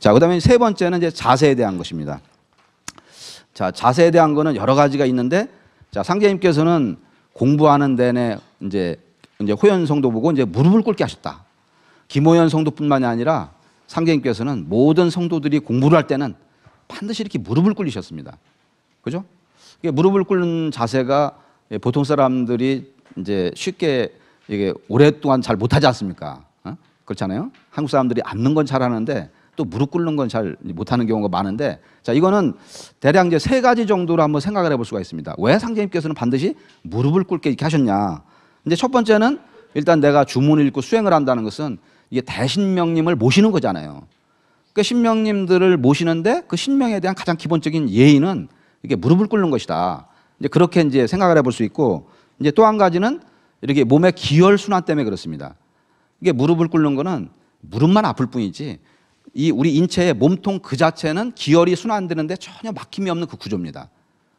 자, 그 다음에 세 번째는 이제 자세에 대한 것입니다. 자, 자세에 대한 거는 여러 가지가 있는데, 자, 상제님께서는 공부하는 데내 이제, 이제 호연성도 보고 이제 무릎을 꿇게 하셨다. 김호연 성도뿐만이 아니라 상제님께서는 모든 성도들이 공부를 할 때는 반드시 이렇게 무릎을 꿇으셨습니다. 그죠? 무릎을 꿇는 자세가 보통 사람들이 이제 쉽게 이게 오랫동안 잘 못하지 않습니까? 어? 그렇잖아요. 한국 사람들이 앉는 건 잘하는데 또 무릎 꿇는 건 잘 못하는 경우가 많은데 자 이거는 대략 이제 세 가지 정도로 한번 생각을 해볼 수가 있습니다. 왜 상제님께서는 반드시 무릎을 꿇게 이렇게 하셨냐? 근데 첫 번째는 일단 내가 주문을 읽고 수행을 한다는 것은 이게 대신명님을 모시는 거잖아요. 그 신명님들을 모시는데 그 신명에 대한 가장 기본적인 예의는 이게 무릎을 꿇는 것이다. 이제 그렇게 이제 생각을 해볼 수 있고 이제 또 한 가지는 이렇게 몸의 기혈 순환 때문에 그렇습니다. 이게 무릎을 꿇는 거는 무릎만 아플 뿐이지 이 우리 인체의 몸통 그 자체는 기혈이 순환되는데 전혀 막힘이 없는 그 구조입니다.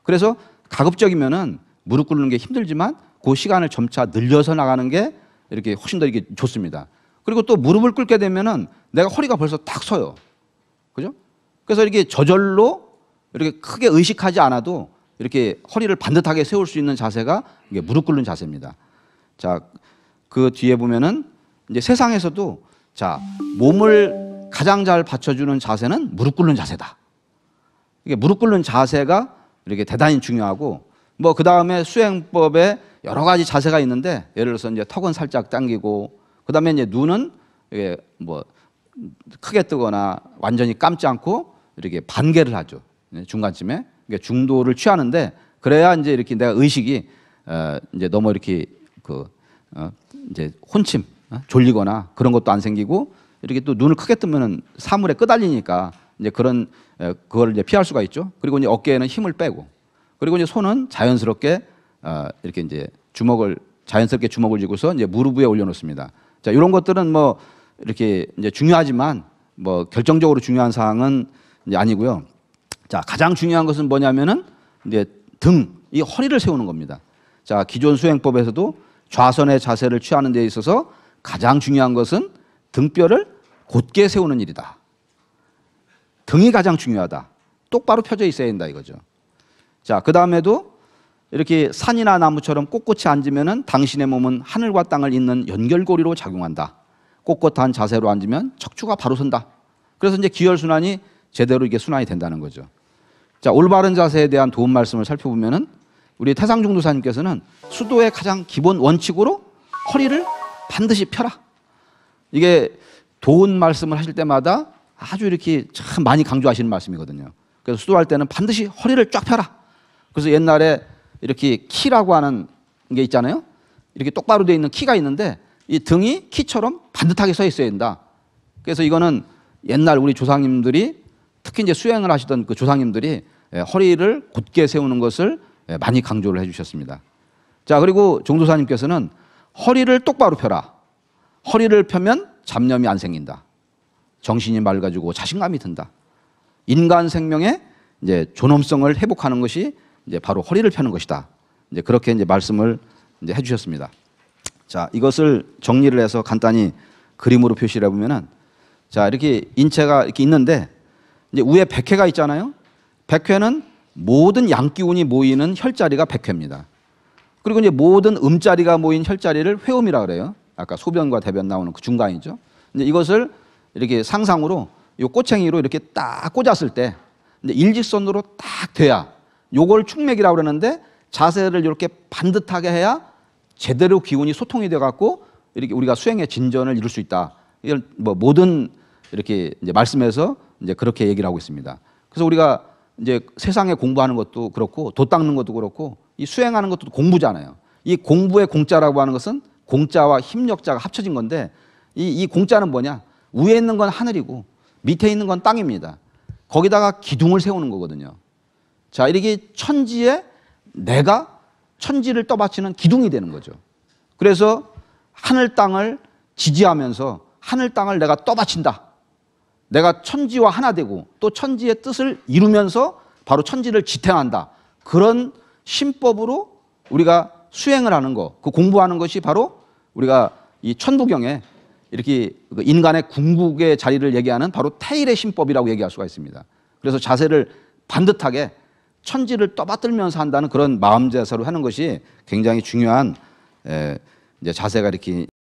그래서 가급적이면은 무릎 꿇는 게 힘들지만 그 시간을 점차 늘려서 나가는 게 이렇게 훨씬 더 이게 좋습니다. 그리고 또 무릎을 꿇게 되면은 내가 허리가 벌써 딱 서요. 그죠? 그래서 이렇게 저절로 이렇게 크게 의식하지 않아도 이렇게 허리를 반듯하게 세울 수 있는 자세가 이게 무릎 꿇는 자세입니다. 자, 그 뒤에 보면은 이제 세상에서도 자, 몸을 가장 잘 받쳐주는 자세는 무릎 꿇는 자세다. 이게 무릎 꿇는 자세가 이렇게 대단히 중요하고 뭐그 다음에 수행법에 여러 가지 자세가 있는데 예를 들어서 이제 턱은 살짝 당기고 그 다음에 이제 눈은 이게 뭐 크게 뜨거나 완전히 감지 않고 이렇게 반개를 하죠 예, 중간쯤에 그러 중도를 취하는데 그래야 이제 이렇게 내가 의식이 어, 이제 너무 이렇게 그 어, 이제 혼침 어, 졸리거나 그런 것도 안 생기고 이렇게 또 눈을 크게 뜨면은 사물에 끄달리니까 이제 그런 그걸 이제 피할 수가 있죠. 그리고 이제 어깨에는 힘을 빼고 그리고 이제 손은 자연스럽게 어, 이렇게 이제 주먹을 자연스럽게 주먹을 쥐고서 이제 무릎 위에 올려놓습니다. 자 이런 것들은 뭐 이렇게 이제 중요하지만 뭐 결정적으로 중요한 사항은 이제 아니고요. 자 가장 중요한 것은 뭐냐면은 이제 등 이 허리를 세우는 겁니다. 자 기존 수행법에서도 좌선의 자세를 취하는 데 있어서 가장 중요한 것은 등뼈를 곧게 세우는 일이다. 등이 가장 중요하다. 똑바로 펴져 있어야 된다 이거죠. 자, 그 다음에도 이렇게 산이나 나무처럼 꼿꼿이 앉으면 당신의 몸은 하늘과 땅을 잇는 연결고리로 작용한다. 꼿꼿한 자세로 앉으면 척추가 바로 선다. 그래서 이제 기혈순환이 제대로 이게 순환이 된다는 거죠. 자, 올바른 자세에 대한 도움 말씀을 살펴보면은 우리 태상중도사님께서는 수도의 가장 기본 원칙으로 허리를 반드시 펴라. 이게 도운 말씀을 하실 때마다 아주 이렇게 참 많이 강조하시는 말씀이거든요. 그래서 수도할 때는 반드시 허리를 쫙 펴라. 그래서 옛날에 이렇게 키라고 하는 게 있잖아요. 이렇게 똑바로 되어 있는 키가 있는데 이 등이 키처럼 반듯하게 서 있어야 된다. 그래서 이거는 옛날 우리 조상님들이 특히 이제 수행을 하시던 그 조상님들이 예, 허리를 곧게 세우는 것을 예, 많이 강조를 해주셨습니다. 자 그리고 종도사님께서는 허리를 똑바로 펴라. 허리를 펴면 잡념이 안 생긴다. 정신이 맑아지고 자신감이 든다. 인간 생명의 이제 존엄성을 회복하는 것이 이제 바로 허리를 펴는 것이다. 이제 그렇게 이제 말씀을 이제 해주셨습니다. 자, 이것을 정리를 해서 간단히 그림으로 표시를 해보면은 자, 이렇게 인체가 이렇게 있는데 이제 위에 백회가 있잖아요. 백회는 모든 양기운이 모이는 혈자리가 백회입니다. 그리고 이제 모든 음자리가 모인 혈자리를 회음이라 그래요. 아까 소변과 대변 나오는 그 중간이죠. 근데 이것을 이렇게 상상으로 요 꼬챙이로 이렇게 딱 꽂았을 때 일직선으로 딱 돼야 요걸 충맥이라고 그러는데 자세를 이렇게 반듯하게 해야 제대로 기운이 소통이 돼 갖고 이렇게 우리가 수행의 진전을 이룰 수 있다. 이걸 뭐 모든 이렇게 이제 말씀에서 이제 그렇게 얘기를 하고 있습니다. 그래서 우리가 이제 세상에 공부하는 것도 그렇고 도 닦는 것도 그렇고 이 수행하는 것도 공부잖아요. 이 공부의 공짜라고 하는 것은 공자와 힘력자가 합쳐진 건데 이, 이 공자는 뭐냐? 위에 있는 건 하늘이고 밑에 있는 건 땅입니다. 거기다가 기둥을 세우는 거거든요. 자, 이렇게 천지에 내가 천지를 떠받치는 기둥이 되는 거죠. 그래서 하늘 땅을 지지하면서 하늘 땅을 내가 떠받친다. 내가 천지와 하나 되고 또 천지의 뜻을 이루면서 바로 천지를 지탱한다. 그런 신법으로 우리가 수행을 하는 거, 그 공부하는 것이 바로 우리가 이 천부경에 이렇게 그 인간의 궁극의 자리를 얘기하는 바로 태일의 신법이라고 얘기할 수가 있습니다. 그래서 자세를 반듯하게 천지를 떠받들면서 한다는 그런 마음 자세로 하는 것이 굉장히 중요한 이제 자세가 이렇게